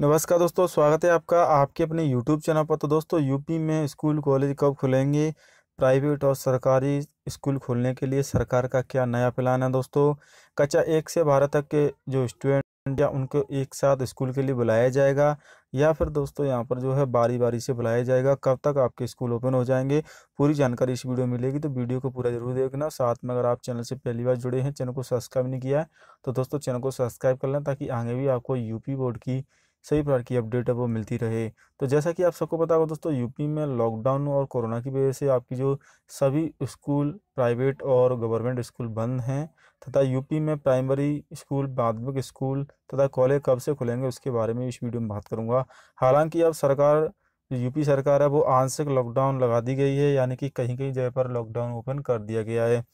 नमस्कार दोस्तों स्वागत है आपका आपके अपने यूट्यूब चैनल पर तो दोस्तों यूपी में स्कूल कॉलेज कब खुलेंगे प्राइवेट और सरकारी स्कूल खोलने के लिए सरकार का क्या नया प्लान है दोस्तों कक्षा एक से बारह तक के जो स्टूडेंट या उनको एक साथ स्कूल के लिए बुलाया जाएगा या फिर दोस्तों यहाँ पर जो है बारी बारी से बुलाया जाएगा कब तक आपके स्कूल ओपन हो जाएंगे पूरी जानकारी इस वीडियो में मिलेगी तो वीडियो को पूरा जरूर देखना साथ में अगर आप चैनल से पहली बार जुड़े हैं चैनल को सब्सक्राइब नहीं किया है तो दोस्तों चैनल को सब्सक्राइब कर लें ताकि आगे भी आपको यूपी बोर्ड की सही प्रकार की अपडेट है वो मिलती रहे तो जैसा कि आप सबको पता होगा दोस्तों यूपी में लॉकडाउन और कोरोना की वजह से आपकी जो सभी स्कूल प्राइवेट और गवर्नमेंट स्कूल बंद हैं तथा यूपी में प्राइमरी स्कूल माध्यमिक स्कूल तथा कॉलेज कब से खुलेंगे उसके बारे में इस वीडियो में बात करूँगा हालांकि अब सरकार यूपी सरकार है वो आंशिक लॉकडाउन लगा दी गई है यानी कि कहीं कहीं जगह पर लॉकडाउन ओपन कर दिया गया है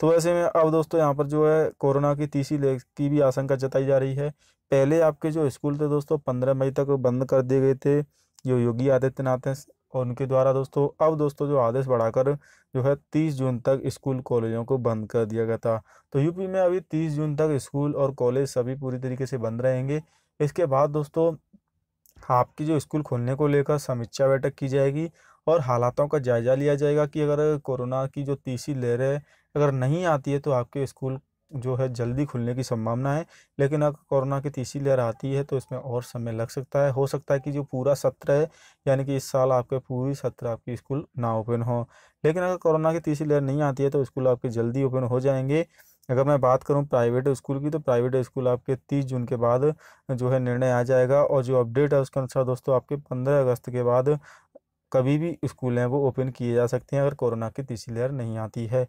तो ऐसे में अब दोस्तों यहाँ पर जो है कोरोना की तीसरी लेग की भी आशंका जताई जा रही है पहले आपके जो स्कूल थे दोस्तों पंद्रह मई तक बंद कर दिए गए थे जो योगी आदित्यनाथ हैं और उनके द्वारा दोस्तों अब दोस्तों जो आदेश बढ़ाकर जो है तीस जून तक स्कूल कॉलेजों को बंद कर दिया गया था तो यूपी में अभी तीस जून तक स्कूल और कॉलेज सभी पूरी तरीके से बंद रहेंगे इसके बाद दोस्तों आपकी जो स्कूल खोलने को लेकर समीक्षा बैठक की जाएगी और हालातों का जायजा लिया जाएगा कि अगर कोरोना की जो तीसरी लहर है अगर नहीं आती है तो आपके स्कूल जो है जल्दी खुलने की संभावना है लेकिन अगर कोरोना की तीसरी लहर आती है तो इसमें और समय लग सकता है हो सकता है कि जो पूरा सत्र है यानी कि इस साल आपके पूरी सत्र आपकी स्कूल ना ओपन हो लेकिन अगर कोरोना की तीसरी लहर नहीं आती है तो स्कूल आपके जल्दी ओपन हो जाएंगे अगर मैं बात करूं प्राइवेट स्कूल की तो प्राइवेट स्कूल आपके तीस जून के बाद जो है निर्णय आ जाएगा और जो अपडेट है उसके अनुसार दोस्तों आपके पंद्रह अगस्त के बाद कभी भी स्कूल हैं वो ओपन किए जा सकते हैं अगर कोरोना की तीसरी लहर नहीं आती है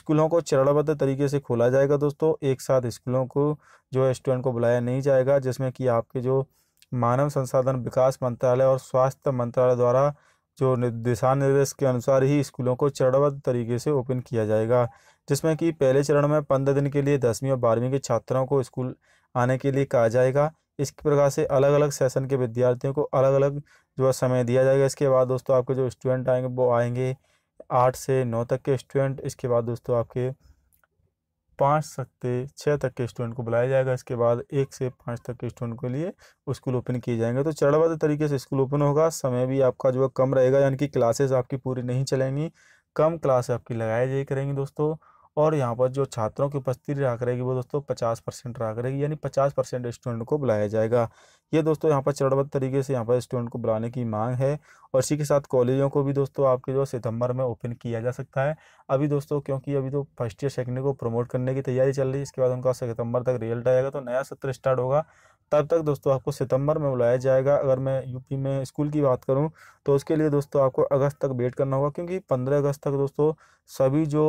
स्कूलों को चरणबद्ध तरीके से खोला जाएगा दोस्तों एक साथ स्कूलों को जो है स्टूडेंट को बुलाया नहीं जाएगा जिसमें कि आपके जो मानव संसाधन विकास मंत्रालय और स्वास्थ्य मंत्रालय द्वारा जो दिशा निर्देश के अनुसार ही स्कूलों को चरणबद्ध तरीके से ओपन किया जाएगा जिसमें कि पहले चरण में पंद्रह दिन के लिए दसवीं और बारहवीं के छात्रों को स्कूल आने के लिए कहा जाएगा इस प्रकार से अलग अलग सेशन के विद्यार्थियों को अलग अलग जो है समय दिया जाएगा इसके बाद दोस्तों आपके जो स्टूडेंट आएंगे वो आएंगे आठ से नौ तक के स्टूडेंट इसके बाद दोस्तों आपके पाँच सकते छः तक के स्टूडेंट को बुलाया जाएगा इसके बाद एक से पाँच तक के स्टूडेंट के लिए स्कूल ओपन किए जाएंगे तो चरणबद्ध तरीके से स्कूल ओपन होगा समय भी आपका जो है कम रहेगा यानी कि क्लासेस आपकी पूरी नहीं चलेंगी कम क्लास आपकी लगाई जाए करेंगी दोस्तों और यहाँ पर जो छात्रों की उपस्थिति राख रहेगी वो दोस्तों पचास परसेंट राख रहेगी यानी पचास परसेंट स्टूडेंट को बुलाया जाएगा ये दोस्तों यहाँ पर चरणबद्ध तरीके से यहाँ पर स्टूडेंट को बुलाने की मांग है और इसी के साथ कॉलेजों को भी दोस्तों आपके जो सितंबर में ओपन किया जा सकता है अभी दोस्तों क्योंकि अभी तो फर्स्ट ईयर सेकेंड को प्रमोट करने की तैयारी चल रही है इसके बाद उनका सितंबर तक रिजल्ट आएगा तो नया सत्र स्टार्ट होगा तब तक दोस्तों आपको सितंबर में बुलाया जाएगा अगर मैं यूपी में स्कूल की बात करूं तो उसके लिए दोस्तों आपको अगस्त तक वेट करना होगा क्योंकि पंद्रह अगस्त तक दोस्तों सभी जो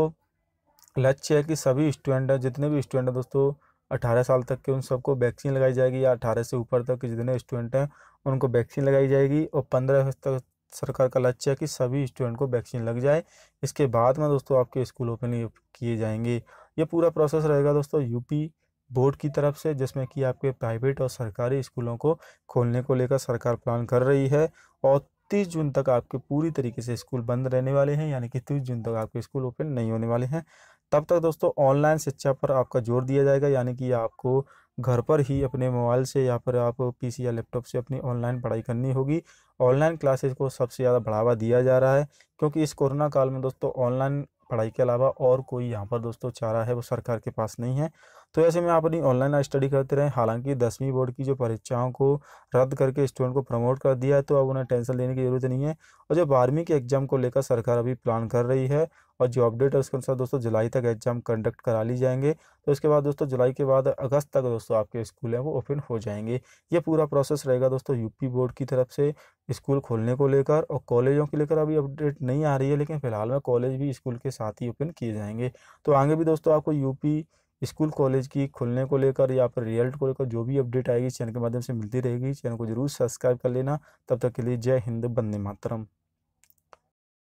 लक्ष्य है कि सभी स्टूडेंट हैं जितने भी स्टूडेंट हैं दोस्तों अठारह साल तक के उन सबको वैक्सीन लगाई जाएगी या अठारह से ऊपर तक के जितने स्टूडेंट हैं उनको वैक्सीन लगाई जाएगी और पंद्रह अगस्त तक सरकार का लक्ष्य है कि सभी स्टूडेंट को वैक्सीन लग जाए इसके बाद में दोस्तों आपके स्कूल ओपन किए जाएंगे ये पूरा प्रोसेस रहेगा दोस्तों यूपी बोर्ड की तरफ से जिसमें कि आपके प्राइवेट और सरकारी स्कूलों को खोलने को लेकर सरकार प्लान कर रही है और तीस जून तक आपके पूरी तरीके से स्कूल बंद रहने वाले हैं यानी कि तीस जून तक आपके स्कूल ओपन नहीं होने वाले हैं तब तक दोस्तों ऑनलाइन शिक्षा पर आपका जोर दिया जाएगा यानी कि आपको घर पर ही अपने मोबाइल से या फिर आप पीसी या लैपटॉप से अपनी ऑनलाइन पढ़ाई करनी होगी ऑनलाइन क्लासेस को सबसे ज़्यादा बढ़ावा दिया जा रहा है क्योंकि इस कोरोना काल में दोस्तों ऑनलाइन पढ़ाई के अलावा और कोई यहाँ पर दोस्तों चारा है वो सरकार के पास नहीं है तो ऐसे में आप अपनी ऑनलाइन स्टडी करते रहें हालांकि दसवीं बोर्ड की जो परीक्षाओं को रद्द करके स्टूडेंट को प्रमोट कर दिया है तो अब उन्हें टेंशन लेने की ज़रूरत नहीं है और जो बारहवीं के एग्ज़ाम को लेकर सरकार अभी प्लान कर रही है और जो अपडेट है उसके अनुसार दोस्तों जुलाई तक एग्जाम कंडक्ट करा ली जाएंगे तो उसके बाद दोस्तों जुलाई के बाद अगस्त तक दोस्तों आपके स्कूल हैं वो ओपन हो जाएंगे ये पूरा प्रोसेस रहेगा दोस्तों यूपी बोर्ड की तरफ से स्कूल खोलने को लेकर और कॉलेजों के लेकर अभी अपडेट नहीं आ रही है लेकिन फिलहाल में कॉलेज भी स्कूल के साथ ही ओपन किए जाएंगे तो आगे भी दोस्तों आपको यूपी स्कूल कॉलेज की खुलने को लेकर या फिर रिजल्ट को लेकर जो भी अपडेट आएगी चैनल के माध्यम से मिलती रहेगी चैनल को जरूर सब्सक्राइब कर लेना तब तक के लिए जय हिंद बंदे मातरम